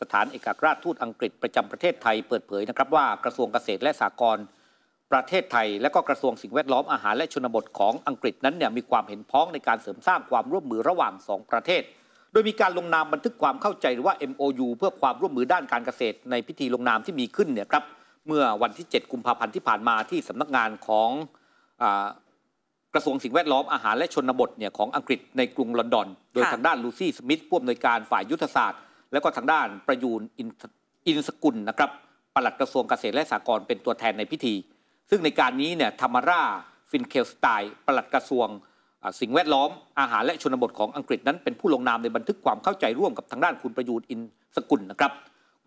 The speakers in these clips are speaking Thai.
สถานเอกอัครราชทูตอังกฤษประจำประเทศไทยเปิดเผยนะครับว่ากระทรวงเกษตรและสหกรณ์ประเทศไทยและก็กระทรวงสิ่งแวดล้อมอาหารและชนบทของอังกฤษนั้นเนี่ยมีความเห็นพ้องในการเสริมสร้างความร่วมมือระหว่าง 2 ประเทศโดยมีการลงนามบันทึกความเข้าใจหรือว่า MOU เพื่อความร่วมมือด้านการเกษตร ในพิธีลงนามที่มีขึ้นเนี่ยครับเมื่อวันที่ 7กุมภาพันธ์ที่ผ่านมาที่สำนักงานของกระทรวงสิ่งแวดล้อมอาหารและชนบทเนี่ยของอังกฤษในกรุงลอนดอนโดยทางด้านลูซี่สมิธผู้อำนวยการฝ่ายยุทธศาสตร์แล้วก็ทางด้านประยูนอินสกุลนะครับปลัดกระทรวงเกษตรและสหกรณ์เป็นตัวแทนในพิธี ซึ่งในการนี้เนี่ยธรรมาราฟินเคลสไตล์ปลัดกระทรวงสิ่งแวดล้อม อาหารและชนบทของอังกฤษนั้นเป็นผู้ลงนามในบันทึกความเข้าใจร่วมกับทางด้านคุณประยูนอินสกุลนะครับ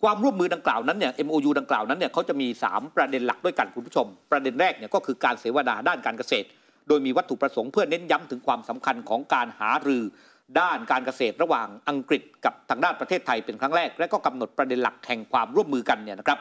ความร่วมมือดังกล่าวนั้นเนี่ย MOU ดังกล่าวนั้นเนี่ยเขาจะมี 3 ประเด็นหลักด้วยกันคุณผู้ชม ประเด็นแรกเนี่ยก็คือการเสวนาด้านการเกษตร โดยมีวัตถุประสงค์เพื่อเน้นย้ำถึงความสำคัญของการหารือด้านการเกษตรระหว่างอังกฤษกับทางด้านประเทศไทยเป็นครั้งแรกและก็กำหนดประเด็นหลักแห่งความร่วมมือกันเนี่ยนะครับ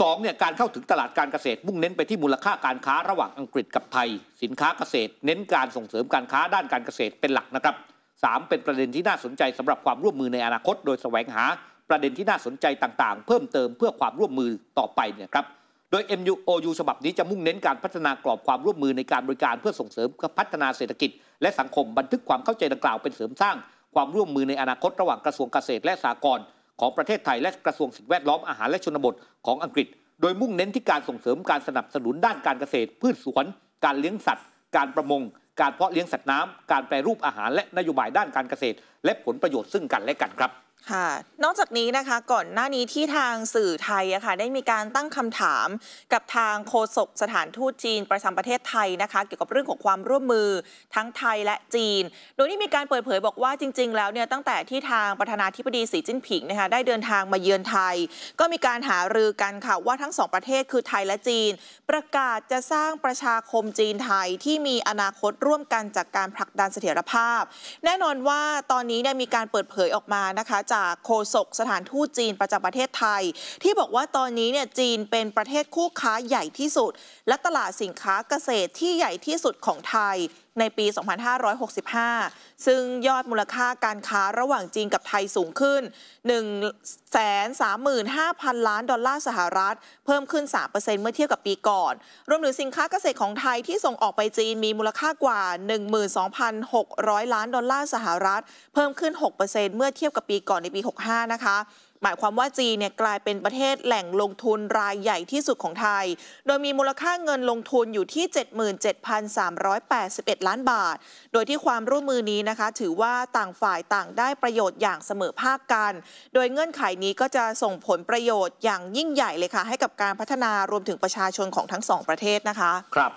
สองเนี่ยการเข้าถึงตลาดการเกษตรมุ่งเน้นไปที่มูลค่าการค้าระหว่างอังกฤษกับไทยสินค้าเกษตร เน้นการส่งเสริมการค้าด้านการเกษตรเป็นหลักนะครับสามเป็นประเด็นที่น่าสนใจสำหรับความร่วมมือในอนาคต โดยแสวงหาประเด็นที่น่าสนใจต่างๆ เพิ่มเติมเพื่อความร่วมมือต่อไปเนี่ยครับโดย MOU ฉบับนี้จะมุ่งเน้นการพัฒนากรอบความร่วมมือในการบริการเพื่อส่งเสริมพัฒนาเศรษฐกิจและสังคมบันทึกความเข้าใจดังกล่าวเป็นเสริมสร้าง ความร่วมมือในอนาคตระหว่างกระทรวงเกษตรและสหกรณ์ของประเทศไทย และกระทรวงสิ่งแวดล้อมอาหารและชนบทของอังกฤษ โดยมุ่งเน้นที่การส่งเสริมการสนับสนุนด้านการเกษตร พืชสวนการเลี้ยงสัตว์การประมงการเพาะเลี้ยงสัตว์น้ำ การแปรรูปอาหารและนโยบายด้านการเกษตร และผลประโยชน์ซึ่งกันและกันครับค่ะนอกจากนี้นะคะก่อนหน้านี้ที่ทางสื่อไทยอะคะ่ะได้มีการตั้งคำถามกับทางโฆษกสถานทูตจีน ประจำประเทศไทยนะคะ เกี่ยวกับเรื่องของความร่วมมือทั้งไทยและจีน โดยที่มีการเปิดเผยบอกว่าจริงๆแล้วเนี่ยตั้งแต่ที่ทางประธานาธิบดีสีจิ้นผิงนะคะได้เดินทางมาเยือนไทย ก็มีการหารือกันค่ะว่าทั้งสองประเทศคือไทยและจีน ประกาศจะสร้างประชาคมจีนไทยที่มีอนาคตร่วมกันจากการผลักดันเสถียรภาพ แน่นอนว่าตอนนี้เนี่ยมีการเปิดเผยออกมานะคะจากโฆษกสถานทูตจีนประจำประเทศไทย ที่บอกว่าตอนนี้เนี่ยจีนเป็นประเทศคู่ค้าใหญ่ที่สุด และตลาดสินค้าเกษตรที่ใหญ่ที่สุดของไทยในปี 2565 ซึ่งยอดมูลค่าการค้าระหว่างจีนกับไทยสูงขึ้น135,000 ล้านดอลลาร์สหรัฐ เพิ่มขึ้น 3%เมื่อเทียบกับปีก่อน รวมถึงสินค้าเกษตรของไทยที่ส่งออกไปจีนมีมูลค่ากว่า 12,600 ล้านดอลลาร์สหรัฐ เพิ่มขึ้น 6%เมื่อเทียบกับปีก่อนในปี 65 นะคะหมายความว่า จีนเนี่ยกลายเป็นประเทศแหล่งลงทุนรายใหญ่ที่สุดของไทย โดยมีมูลค่าเงินลงทุนอยู่ที่ 77,381 ล้านบาท โดยที่ความร่วมมือนี้นะคะ ถือว่าต่างฝ่ายต่างได้ประโยชน์อย่างเสมอภาคกัน โดยเงื่อนไขนี้ก็จะส่งผลประโยชน์อย่างยิ่งใหญ่เลยค่ะให้กับการพัฒนารวมถึงประชาชนของทั้งสอง ประเทศนะคะ ครับ